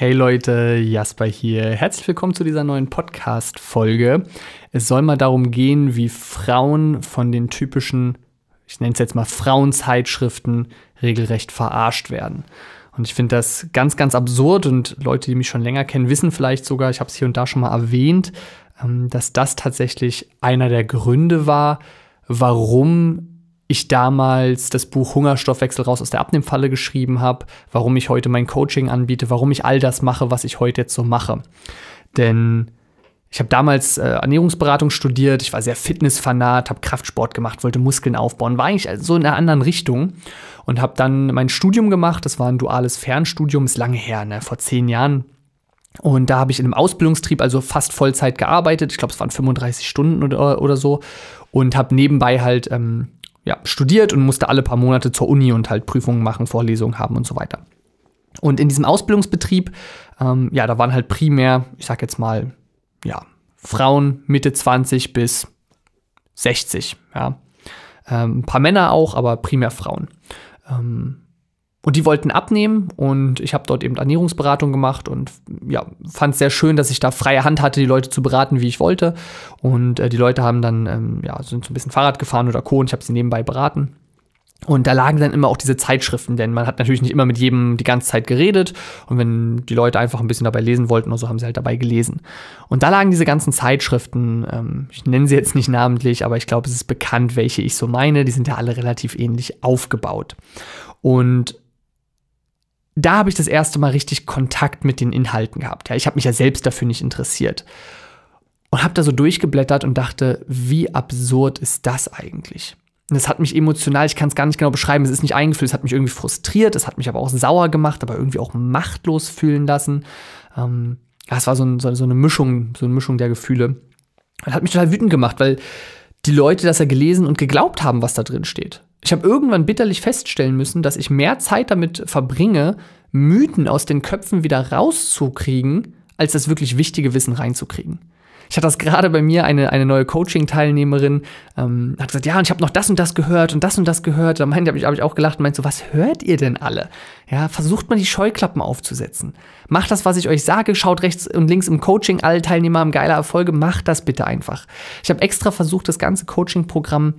Hey Leute, Jasper hier. Herzlich willkommen zu dieser neuen Podcast-Folge. Es soll mal darum gehen, wie Frauen von den typischen, ich nenne es jetzt mal Frauenzeitschriften, regelrecht verarscht werden. Und ich finde das ganz, ganz absurd und Leute, die mich schon länger kennen, wissen vielleicht sogar, ich habe es hier und da schon mal erwähnt, ähm, dass das tatsächlich einer der Gründe war, warum ich damals das Buch Hungerstoffwechsel raus aus der Abnehmfalle geschrieben habe, warum ich heute mein Coaching anbiete, warum ich all das mache, was ich heute jetzt so mache. Denn ich habe damals äh, Ernährungsberatung studiert, ich war sehr fitnessfanat, habe Kraftsport gemacht, wollte Muskeln aufbauen, war eigentlich so in einer anderen Richtung und habe dann mein Studium gemacht, das war ein duales Fernstudium, ist lange her, ne, vor zehn Jahren. Und da habe ich in einem Ausbildungstrieb, also fast Vollzeit gearbeitet, ich glaube es waren 35 Stunden oder, oder so und habe nebenbei halt ähm, ja, studiert und musste alle paar Monate zur Uni und halt Prüfungen machen, Vorlesungen haben und so weiter. Und in diesem Ausbildungsbetrieb, ähm, ja, da waren halt primär, ich sag jetzt mal, ja, Frauen Mitte 20 bis 60, ja. Ähm, ein paar Männer auch, aber primär Frauen. Ähm, und die wollten abnehmen und ich habe dort eben Ernährungsberatung gemacht und ja, fand es sehr schön, dass ich da freie Hand hatte, die Leute zu beraten, wie ich wollte. Und äh, die Leute haben dann, ähm, ja, sind so ein bisschen Fahrrad gefahren oder Co. und ich habe sie nebenbei beraten. Und da lagen dann immer auch diese Zeitschriften, denn man hat natürlich nicht immer mit jedem die ganze Zeit geredet. Und wenn die Leute einfach ein bisschen dabei lesen wollten oder so, haben sie halt dabei gelesen. Und da lagen diese ganzen Zeitschriften, ähm, ich nenne sie jetzt nicht namentlich, aber ich glaube, es ist bekannt, welche ich so meine. Die sind ja alle relativ ähnlich aufgebaut. Und da habe ich das erste Mal richtig Kontakt mit den Inhalten gehabt. Ja, ich habe mich ja selbst dafür nicht interessiert. Und habe da so durchgeblättert und dachte, wie absurd ist das eigentlich? Und das hat mich emotional, ich kann es gar nicht genau beschreiben, es ist nicht eingefühlt, es hat mich irgendwie frustriert, es hat mich aber auch sauer gemacht, aber irgendwie auch machtlos fühlen lassen. Ähm, das war so, ein, so, eine Mischung, so eine Mischung der Gefühle. Und hat mich total wütend gemacht, weil die Leute das ja gelesen und geglaubt haben, was da drin steht. Ich habe irgendwann bitterlich feststellen müssen, dass ich mehr Zeit damit verbringe, Mythen aus den Köpfen wieder rauszukriegen, als das wirklich wichtige Wissen reinzukriegen. Ich hatte das gerade bei mir, eine, eine neue Coaching-Teilnehmerin, ähm, hat gesagt, ja, und ich habe noch das und das gehört und das und das gehört. Da meinte, habe ich, hab ich auch gelacht und meinte so, was hört ihr denn alle? Ja, versucht mal die Scheuklappen aufzusetzen. Macht das, was ich euch sage, schaut rechts und links im Coaching, alle Teilnehmer haben geile Erfolge, macht das bitte einfach. Ich habe extra versucht, das ganze Coaching-Programm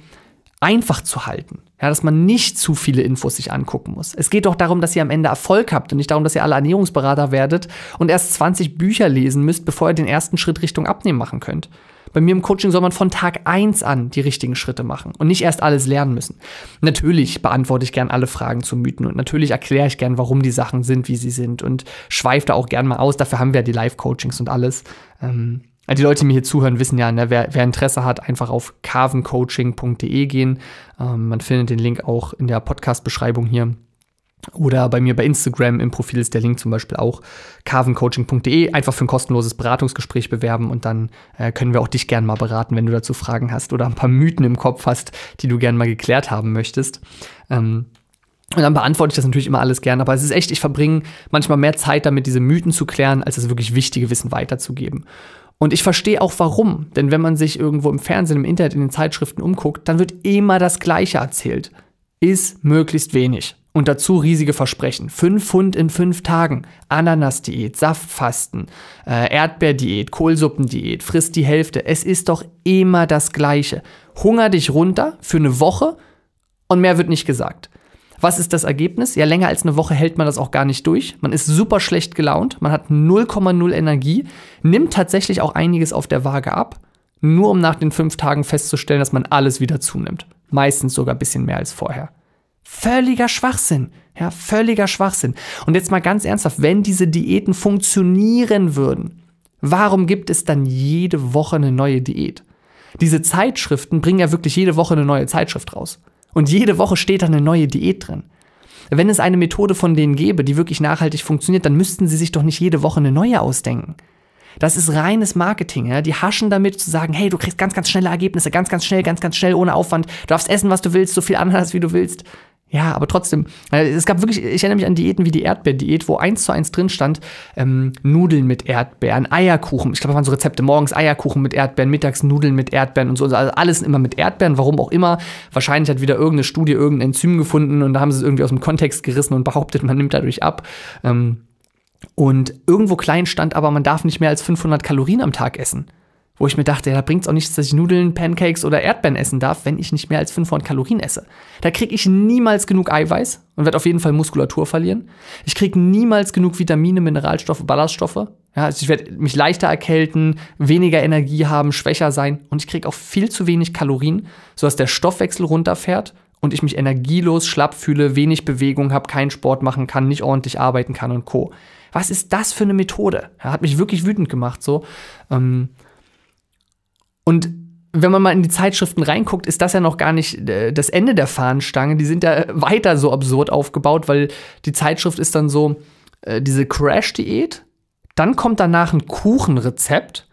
einfach zu halten. Ja, dass man nicht zu viele Infos sich angucken muss. Es geht doch darum, dass ihr am Ende Erfolg habt und nicht darum, dass ihr alle Ernährungsberater werdet und erst 20 Bücher lesen müsst, bevor ihr den ersten Schritt Richtung Abnehmen machen könnt. Bei mir im Coaching soll man von Tag 1 an die richtigen Schritte machen und nicht erst alles lernen müssen. Natürlich beantworte ich gern alle Fragen zu Mythen und natürlich erkläre ich gern, warum die Sachen sind, wie sie sind und schweife da auch gern mal aus. Dafür haben wir ja die Live-Coachings und alles. Ähm, die Leute, die mir hier zuhören, wissen ja, ne, wer, wer, Interesse hat, einfach auf carvencoaching.de gehen. Ähm, man findet den Link auch in der Podcast-Beschreibung hier. Oder bei mir bei Instagram im Profil ist der Link zum Beispiel auch carvencoaching.de. Einfach für ein kostenloses Beratungsgespräch bewerben und dann äh, können wir auch dich gerne mal beraten, wenn du dazu Fragen hast oder ein paar Mythen im Kopf hast, die du gerne mal geklärt haben möchtest. Ähm, und dann beantworte ich das natürlich immer alles gern, aber es ist echt, ich verbringe manchmal mehr Zeit damit, diese Mythen zu klären, als das wirklich wichtige Wissen weiterzugeben. Und ich verstehe auch warum, denn wenn man sich irgendwo im Fernsehen, im Internet, in den Zeitschriften umguckt, dann wird immer das Gleiche erzählt. Ist möglichst wenig. Und dazu riesige Versprechen. Fünf Pfund in fünf Tagen, Ananasdiät, Saftfasten, äh, Erdbeerdiät, Kohlsuppendiät, frisst die Hälfte. Es ist doch immer das Gleiche. Hunger dich runter für eine Woche und mehr wird nicht gesagt. Was ist das Ergebnis? Ja, länger als eine Woche hält man das auch gar nicht durch. Man ist super schlecht gelaunt, man hat 0,0 Energie, nimmt tatsächlich auch einiges auf der Waage ab, nur um nach den fünf Tagen festzustellen, dass man alles wieder zunimmt. Meistens sogar ein bisschen mehr als vorher. Völliger Schwachsinn. Ja, völliger Schwachsinn. Und jetzt mal ganz ernsthaft, wenn diese Diäten funktionieren würden, warum gibt es dann jede Woche eine neue Diät? Diese Zeitschriften bringen ja wirklich jede Woche eine neue Zeitschrift raus. Und jede Woche steht da eine neue Diät drin. Wenn es eine Methode von denen gäbe, die wirklich nachhaltig funktioniert, dann müssten sie sich doch nicht jede Woche eine neue ausdenken. Das ist reines Marketing. Ja? Die haschen damit zu sagen, hey, du kriegst ganz, ganz schnelle Ergebnisse, ganz, ganz schnell, ganz, ganz schnell, ohne Aufwand. Du darfst essen, was du willst, so viel Ananas, wie du willst. Ja, aber trotzdem, es gab wirklich, ich erinnere mich an Diäten wie die Erdbeerdiät, wo eins zu eins drin stand, ähm, Nudeln mit Erdbeeren, Eierkuchen. Ich glaube, das waren so Rezepte, morgens Eierkuchen mit Erdbeeren, mittags Nudeln mit Erdbeeren und so. Also alles immer mit Erdbeeren, warum auch immer. Wahrscheinlich hat wieder irgendeine Studie irgendein Enzym gefunden und da haben sie es irgendwie aus dem Kontext gerissen und behauptet, man nimmt dadurch ab. Ähm, und irgendwo klein stand aber, man darf nicht mehr als 500 Kalorien am Tag essen wo ich mir dachte, ja, da bringt es auch nichts, dass ich Nudeln, Pancakes oder Erdbeeren essen darf, wenn ich nicht mehr als 500 Kalorien esse. Da kriege ich niemals genug Eiweiß und werde auf jeden Fall Muskulatur verlieren. Ich kriege niemals genug Vitamine, Mineralstoffe, Ballaststoffe. Ja, also ich werde mich leichter erkälten, weniger Energie haben, schwächer sein und ich kriege auch viel zu wenig Kalorien, sodass der Stoffwechsel runterfährt und ich mich energielos, schlapp fühle, wenig Bewegung habe, keinen Sport machen kann, nicht ordentlich arbeiten kann und Co. Was ist das für eine Methode? Ja, hat mich wirklich wütend gemacht so. Ähm, und wenn man mal in die Zeitschriften reinguckt, ist das ja noch gar nicht äh, das Ende der Fahnenstange. Die sind ja äh, weiter so absurd aufgebaut, weil die Zeitschrift ist dann so äh, diese Crash-Diät, dann kommt danach ein Kuchenrezept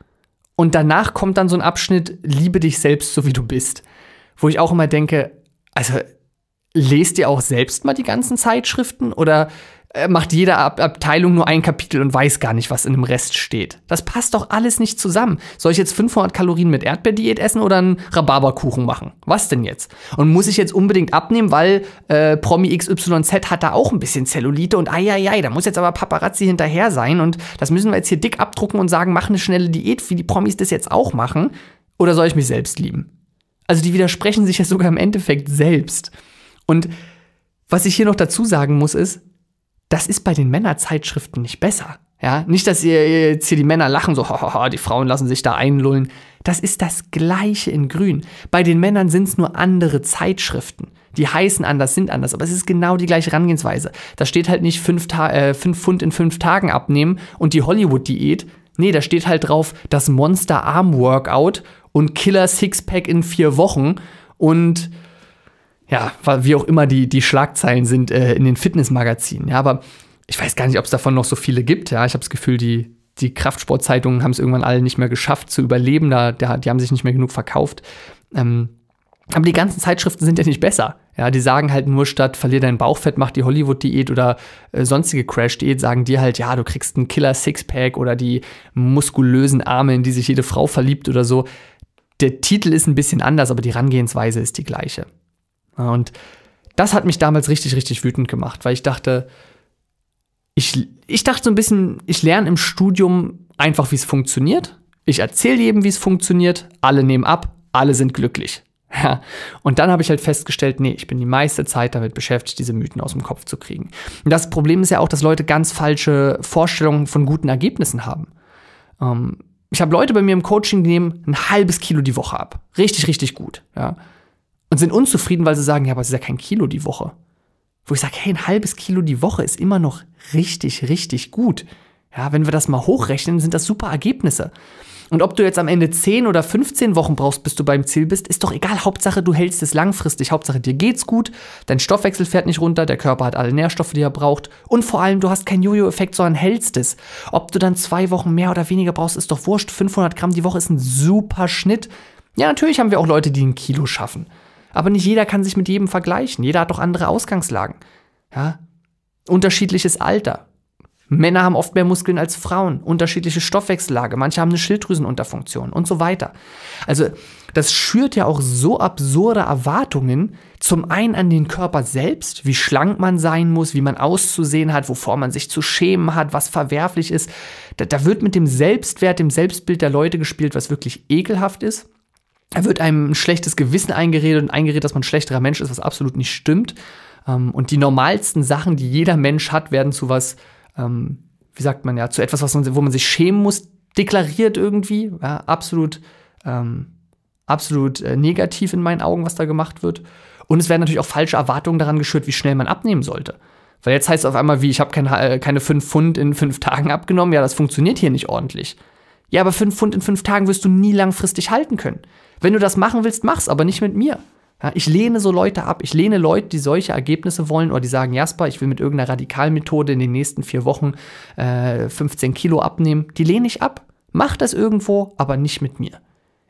und danach kommt dann so ein Abschnitt Liebe dich selbst, so wie du bist. Wo ich auch immer denke, also lest ihr auch selbst mal die ganzen Zeitschriften oder äh, macht jede Ab Abteilung nur ein Kapitel und weiß gar nicht, was in dem Rest steht. Das passt doch alles nicht zusammen. Soll ich jetzt 500 Kalorien mit Erdbeerdiät essen oder einen Rhabarberkuchen machen? Was denn jetzt? Und muss ich jetzt unbedingt abnehmen, weil äh, Promi XYZ hat da auch ein bisschen Zellulite und eieiei, da muss jetzt aber Paparazzi hinterher sein und das müssen wir jetzt hier dick abdrucken und sagen, mach eine schnelle Diät, wie die Promis das jetzt auch machen. Oder soll ich mich selbst lieben? Also die widersprechen sich ja sogar im Endeffekt selbst. Und was ich hier noch dazu sagen muss, ist, das ist bei den Männerzeitschriften nicht besser. Ja, nicht, dass ihr jetzt hier die Männer lachen, so, hohoho, die Frauen lassen sich da einlullen. Das ist das Gleiche in Grün. Bei den Männern sind es nur andere Zeitschriften. Die heißen anders, sind anders, aber es ist genau die gleiche Herangehensweise. Da steht halt nicht 5 äh, Pfund in 5 Tagen abnehmen und die Hollywood-Diät. Nee, da steht halt drauf das Monster-Arm-Workout und Killer-Sixpack in 4 Wochen und ja, wie auch immer die, die Schlagzeilen sind äh, in den Fitnessmagazinen. Ja, aber ich weiß gar nicht, ob es davon noch so viele gibt. Ja, ich habe das Gefühl, die, die Kraftsportzeitungen haben es irgendwann alle nicht mehr geschafft zu überleben. Da, da, die haben sich nicht mehr genug verkauft. Ähm, aber die ganzen Zeitschriften sind ja nicht besser. Ja, die sagen halt nur statt verlier dein Bauchfett, mach die Hollywood-Diät oder äh, sonstige Crash-Diät, sagen die halt, ja, du kriegst einen Killer-Sixpack oder die muskulösen Arme, in die sich jede Frau verliebt oder so. Der Titel ist ein bisschen anders, aber die Herangehensweise ist die gleiche. Und das hat mich damals richtig, richtig wütend gemacht, weil ich dachte, ich, ich dachte so ein bisschen, ich lerne im Studium einfach, wie es funktioniert. Ich erzähle jedem, wie es funktioniert. Alle nehmen ab, alle sind glücklich. Ja. Und dann habe ich halt festgestellt, nee, ich bin die meiste Zeit damit beschäftigt, diese Mythen aus dem Kopf zu kriegen. Und das Problem ist ja auch, dass Leute ganz falsche Vorstellungen von guten Ergebnissen haben. Ähm, ich habe Leute bei mir im Coaching, die nehmen ein halbes Kilo die Woche ab. Richtig, richtig gut. Ja und sind unzufrieden, weil sie sagen, ja, aber es ist ja kein Kilo die Woche. Wo ich sage, hey, ein halbes Kilo die Woche ist immer noch richtig, richtig gut. Ja, wenn wir das mal hochrechnen, sind das super Ergebnisse. Und ob du jetzt am Ende 10 oder 15 Wochen brauchst, bis du beim Ziel bist, ist doch egal. Hauptsache, du hältst es langfristig. Hauptsache, dir geht's gut, dein Stoffwechsel fährt nicht runter, der Körper hat alle Nährstoffe, die er braucht. Und vor allem, du hast keinen Jojo-Effekt, sondern hältst es. Ob du dann zwei Wochen mehr oder weniger brauchst, ist doch wurscht. 500 Gramm die Woche ist ein super Schnitt. Ja, natürlich haben wir auch Leute, die ein Kilo schaffen. Aber nicht jeder kann sich mit jedem vergleichen. Jeder hat doch andere Ausgangslagen. Ja? Unterschiedliches Alter. Männer haben oft mehr Muskeln als Frauen, unterschiedliche Stoffwechsellage, manche haben eine Schilddrüsenunterfunktion und so weiter. Also das schürt ja auch so absurde Erwartungen, zum einen an den Körper selbst, wie schlank man sein muss, wie man auszusehen hat, wovor man sich zu schämen hat, was verwerflich ist. Da, da wird mit dem Selbstwert, dem Selbstbild der Leute gespielt, was wirklich ekelhaft ist wird einem ein schlechtes Gewissen eingeredet und eingeredet, dass man ein schlechterer Mensch ist, was absolut nicht stimmt. Ähm, und die normalsten Sachen, die jeder Mensch hat, werden zu was, ähm, wie sagt man ja, zu etwas, was man, wo man sich schämen muss, deklariert irgendwie. Ja, absolut, ähm, absolut äh, negativ in meinen Augen, was da gemacht wird. Und es werden natürlich auch falsche Erwartungen daran geschürt, wie schnell man abnehmen sollte. Weil jetzt heißt es auf einmal, wie ich habe kein, äh, keine fünf Pfund in fünf Tagen abgenommen. Ja, das funktioniert hier nicht ordentlich. Ja, aber fünf Pfund in fünf Tagen wirst du nie langfristig halten können. Wenn du das machen willst, mach's, aber nicht mit mir. Ja, ich lehne so Leute ab. Ich lehne Leute, die solche Ergebnisse wollen oder die sagen, Jasper, ich will mit irgendeiner Radikalmethode in den nächsten vier Wochen äh, 15 Kilo abnehmen. Die lehne ich ab. Mach das irgendwo, aber nicht mit mir.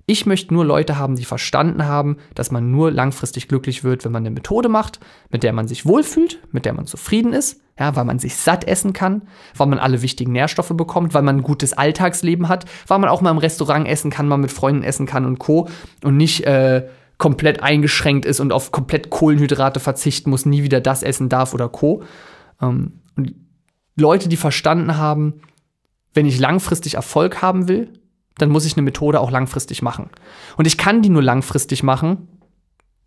Ich möchte nur Leute haben, die verstanden haben, dass man nur langfristig glücklich wird, wenn man eine Methode macht, mit der man sich wohlfühlt, mit der man zufrieden ist, ja, weil man sich satt essen kann, weil man alle wichtigen Nährstoffe bekommt, weil man ein gutes Alltagsleben hat, weil man auch mal im Restaurant essen kann, mal mit Freunden essen kann und Co. und nicht äh, komplett eingeschränkt ist und auf komplett Kohlenhydrate verzichten muss, nie wieder das essen darf oder Co. Ähm, und Leute, die verstanden haben, wenn ich langfristig Erfolg haben will, dann muss ich eine Methode auch langfristig machen. Und ich kann die nur langfristig machen,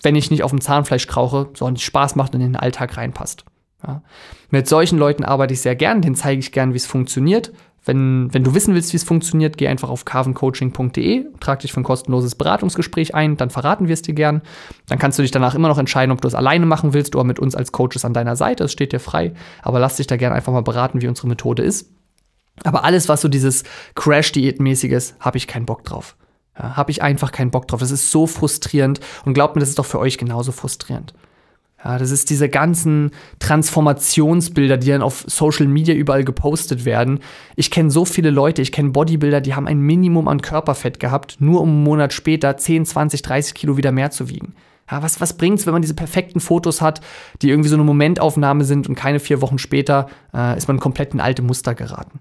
wenn ich nicht auf dem Zahnfleisch krauche, sondern Spaß macht und in den Alltag reinpasst. Ja. Mit solchen Leuten arbeite ich sehr gern, denen zeige ich gern, wie es funktioniert. Wenn, wenn du wissen willst, wie es funktioniert, geh einfach auf carvencoaching.de, trag dich für ein kostenloses Beratungsgespräch ein, dann verraten wir es dir gern. Dann kannst du dich danach immer noch entscheiden, ob du es alleine machen willst oder mit uns als Coaches an deiner Seite. Es steht dir frei, aber lass dich da gern einfach mal beraten, wie unsere Methode ist. Aber alles, was so dieses crash diät mäßiges ist, habe ich keinen Bock drauf. Ja, habe ich einfach keinen Bock drauf. Das ist so frustrierend. Und glaubt mir, das ist doch für euch genauso frustrierend. Ja, das ist diese ganzen Transformationsbilder, die dann auf Social Media überall gepostet werden. Ich kenne so viele Leute, ich kenne Bodybuilder, die haben ein Minimum an Körperfett gehabt, nur um einen Monat später 10, 20, 30 Kilo wieder mehr zu wiegen. Ja, was, was bringt's, wenn man diese perfekten Fotos hat, die irgendwie so eine Momentaufnahme sind und keine vier Wochen später äh, ist man komplett in alte Muster geraten?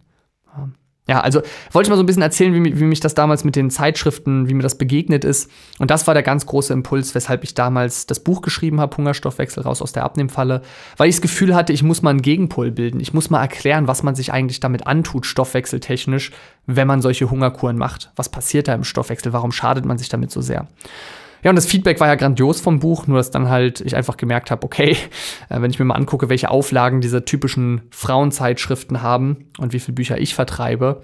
Ja, also wollte ich mal so ein bisschen erzählen, wie, wie, mich das damals mit den Zeitschriften, wie mir das begegnet ist. Und das war der ganz große Impuls, weshalb ich damals das Buch geschrieben habe, Hungerstoffwechsel raus aus der Abnehmfalle, weil ich das Gefühl hatte, ich muss mal einen Gegenpol bilden. Ich muss mal erklären, was man sich eigentlich damit antut, stoffwechseltechnisch, wenn man solche Hungerkuren macht. Was passiert da im Stoffwechsel? Warum schadet man sich damit so sehr? Ja, und das Feedback war ja grandios vom Buch, nur dass dann halt ich einfach gemerkt habe, okay, äh, wenn ich mir mal angucke, welche Auflagen diese typischen Frauenzeitschriften haben und wie viele Bücher ich vertreibe,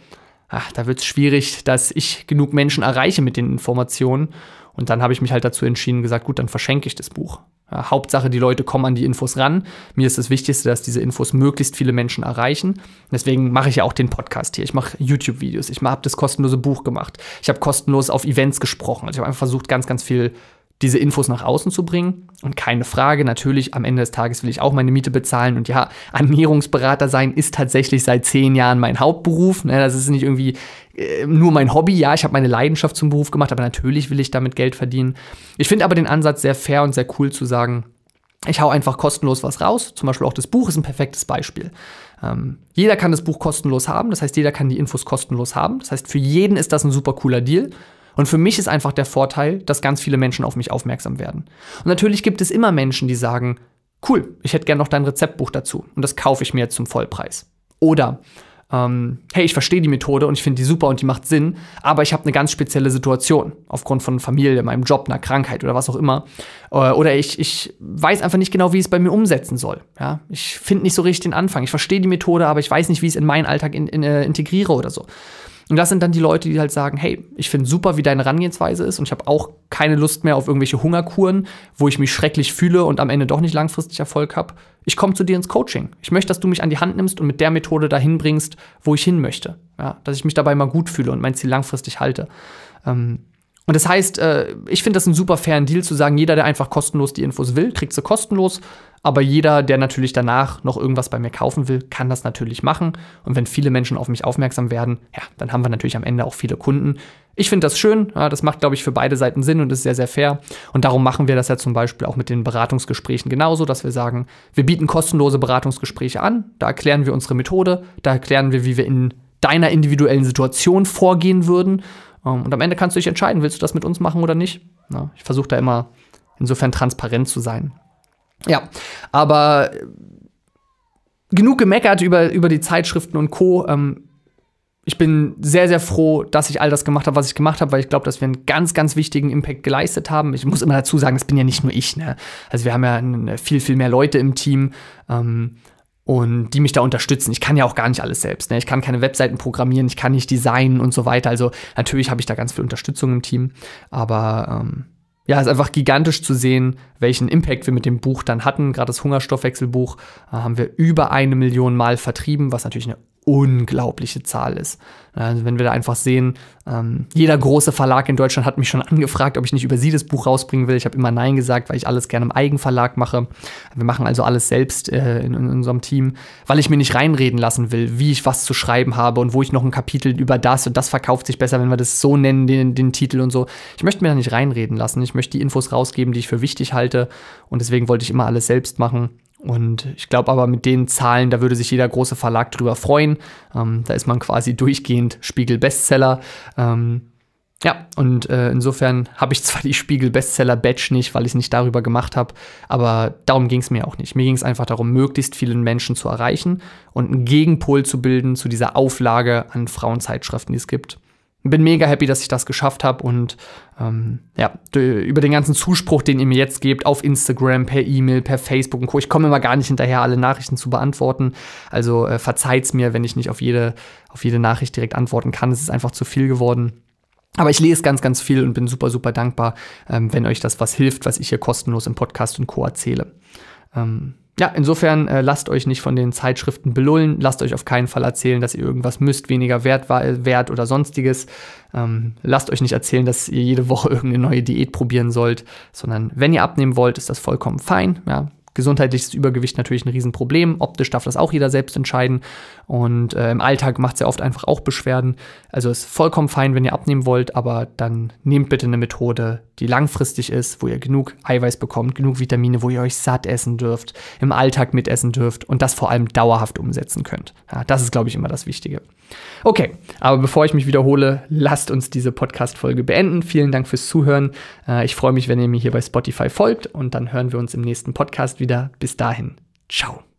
ach, da wird es schwierig, dass ich genug Menschen erreiche mit den Informationen und dann habe ich mich halt dazu entschieden, gesagt, gut, dann verschenke ich das Buch. Ja, Hauptsache, die Leute kommen an die Infos ran. Mir ist das Wichtigste, dass diese Infos möglichst viele Menschen erreichen. Deswegen mache ich ja auch den Podcast hier. Ich mache YouTube-Videos. Ich habe das kostenlose Buch gemacht. Ich habe kostenlos auf Events gesprochen. Also ich habe einfach versucht, ganz, ganz viel diese Infos nach außen zu bringen. Und keine Frage, natürlich, am Ende des Tages will ich auch meine Miete bezahlen. Und ja, Ernährungsberater sein ist tatsächlich seit zehn Jahren mein Hauptberuf. Ne? Das ist nicht irgendwie äh, nur mein Hobby. Ja, ich habe meine Leidenschaft zum Beruf gemacht, aber natürlich will ich damit Geld verdienen. Ich finde aber den Ansatz sehr fair und sehr cool zu sagen, ich hau einfach kostenlos was raus. Zum Beispiel auch das Buch ist ein perfektes Beispiel. Ähm, jeder kann das Buch kostenlos haben. Das heißt, jeder kann die Infos kostenlos haben. Das heißt, für jeden ist das ein super cooler Deal. Und für mich ist einfach der Vorteil, dass ganz viele Menschen auf mich aufmerksam werden. Und natürlich gibt es immer Menschen, die sagen, cool, ich hätte gern noch dein Rezeptbuch dazu und das kaufe ich mir zum Vollpreis. Oder ähm, hey, ich verstehe die Methode und ich finde die super und die macht Sinn, aber ich habe eine ganz spezielle Situation aufgrund von Familie, meinem Job, einer Krankheit oder was auch immer. Äh, oder ich, ich weiß einfach nicht genau, wie ich es bei mir umsetzen soll. Ja? Ich finde nicht so richtig den Anfang. Ich verstehe die Methode, aber ich weiß nicht, wie ich es in meinen Alltag in, in, äh, integriere oder so. Und das sind dann die Leute, die halt sagen, hey, ich finde super, wie deine Herangehensweise ist und ich habe auch keine Lust mehr auf irgendwelche Hungerkuren, wo ich mich schrecklich fühle und am Ende doch nicht langfristig Erfolg habe. Ich komme zu dir ins Coaching. Ich möchte, dass du mich an die Hand nimmst und mit der Methode dahin bringst, wo ich hin möchte. Ja, dass ich mich dabei mal gut fühle und mein Ziel langfristig halte. Ähm, und das heißt, äh, ich finde das einen super fairen Deal zu sagen, jeder, der einfach kostenlos die Infos will, kriegt sie kostenlos. Aber jeder, der natürlich danach noch irgendwas bei mir kaufen will, kann das natürlich machen. Und wenn viele Menschen auf mich aufmerksam werden, ja, dann haben wir natürlich am Ende auch viele Kunden. Ich finde das schön. Ja, das macht, glaube ich, für beide Seiten Sinn und ist sehr, sehr fair. Und darum machen wir das ja zum Beispiel auch mit den Beratungsgesprächen genauso, dass wir sagen, wir bieten kostenlose Beratungsgespräche an. Da erklären wir unsere Methode. Da erklären wir, wie wir in deiner individuellen Situation vorgehen würden. Ähm, und am Ende kannst du dich entscheiden, willst du das mit uns machen oder nicht. Ja, ich versuche da immer insofern transparent zu sein. Ja, aber äh, genug gemeckert über, über die Zeitschriften und Co. Ähm, ich bin sehr, sehr froh, dass ich all das gemacht habe, was ich gemacht habe, weil ich glaube, dass wir einen ganz, ganz wichtigen Impact geleistet haben. Ich muss immer dazu sagen, es bin ja nicht nur ich. Ne? Also wir haben ja viel, viel mehr Leute im Team. Ähm, und die mich da unterstützen. Ich kann ja auch gar nicht alles selbst. Ne? Ich kann keine Webseiten programmieren, ich kann nicht designen und so weiter. Also natürlich habe ich da ganz viel Unterstützung im Team, aber ähm, ja, es ist einfach gigantisch zu sehen, welchen Impact wir mit dem Buch dann hatten. Gerade das Hungerstoffwechselbuch äh, haben wir über eine Million Mal vertrieben, was natürlich eine unglaubliche Zahl ist. Also wenn wir da einfach sehen, ähm, jeder große Verlag in Deutschland hat mich schon angefragt, ob ich nicht über sie das Buch rausbringen will. Ich habe immer Nein gesagt, weil ich alles gerne im Eigenverlag mache. Wir machen also alles selbst äh, in, in, unserem Team, weil ich mir nicht reinreden lassen will, wie ich was zu schreiben habe und wo ich noch ein Kapitel über das und das verkauft sich besser, wenn wir das so nennen, den, den Titel und so. Ich möchte mir da nicht reinreden lassen. Ich möchte die Infos rausgeben, die ich für wichtig halte und deswegen wollte ich immer alles selbst machen. Und ich glaube aber mit den Zahlen, da würde sich jeder große Verlag drüber freuen. Ähm, da ist man quasi durchgehend Spiegel-Bestseller. Ähm, ja, und äh, insofern habe ich zwar die Spiegel-Bestseller-Badge nicht, weil ich es nicht darüber gemacht habe, aber darum ging es mir auch nicht. Mir ging es einfach darum, möglichst vielen Menschen zu erreichen und einen Gegenpol zu bilden zu dieser Auflage an Frauenzeitschriften, die es gibt bin mega happy, dass ich das geschafft habe und ähm, ja, über den ganzen Zuspruch, den ihr mir jetzt gebt, auf Instagram, per E-Mail, per Facebook und Co. Ich komme immer gar nicht hinterher, alle Nachrichten zu beantworten. Also äh, verzeiht's mir, wenn ich nicht auf jede, auf jede Nachricht direkt antworten kann. Es ist einfach zu viel geworden. Aber ich lese ganz, ganz viel und bin super, super dankbar, ähm, wenn euch das was hilft, was ich hier kostenlos im Podcast und Co. erzähle. Ähm, ja, insofern äh, lasst euch nicht von den Zeitschriften belullen, lasst euch auf keinen Fall erzählen, dass ihr irgendwas müsst, weniger wert, war, äh, wert oder sonstiges. Ähm, lasst euch nicht erzählen, dass ihr jede Woche irgendeine neue Diät probieren sollt, sondern wenn ihr abnehmen wollt, ist das vollkommen fein. Ja, Gesundheitliches Übergewicht natürlich ein Riesenproblem. Optisch darf das auch jeder selbst entscheiden. Und äh, im Alltag macht es ja oft einfach auch Beschwerden. Also ist vollkommen fein, wenn ihr abnehmen wollt, aber dann nehmt bitte eine Methode, die langfristig ist, wo ihr genug Eiweiß bekommt, genug Vitamine, wo ihr euch satt essen dürft, im Alltag mitessen dürft und das vor allem dauerhaft umsetzen könnt. Ja, das ist, glaube ich, immer das Wichtige. Okay, aber bevor ich mich wiederhole, lasst uns diese Podcast-Folge beenden. Vielen Dank fürs Zuhören. Äh, ich freue mich, wenn ihr mir hier bei Spotify folgt und dann hören wir uns im nächsten Podcast wieder wieder. Bis dahin. Ciao.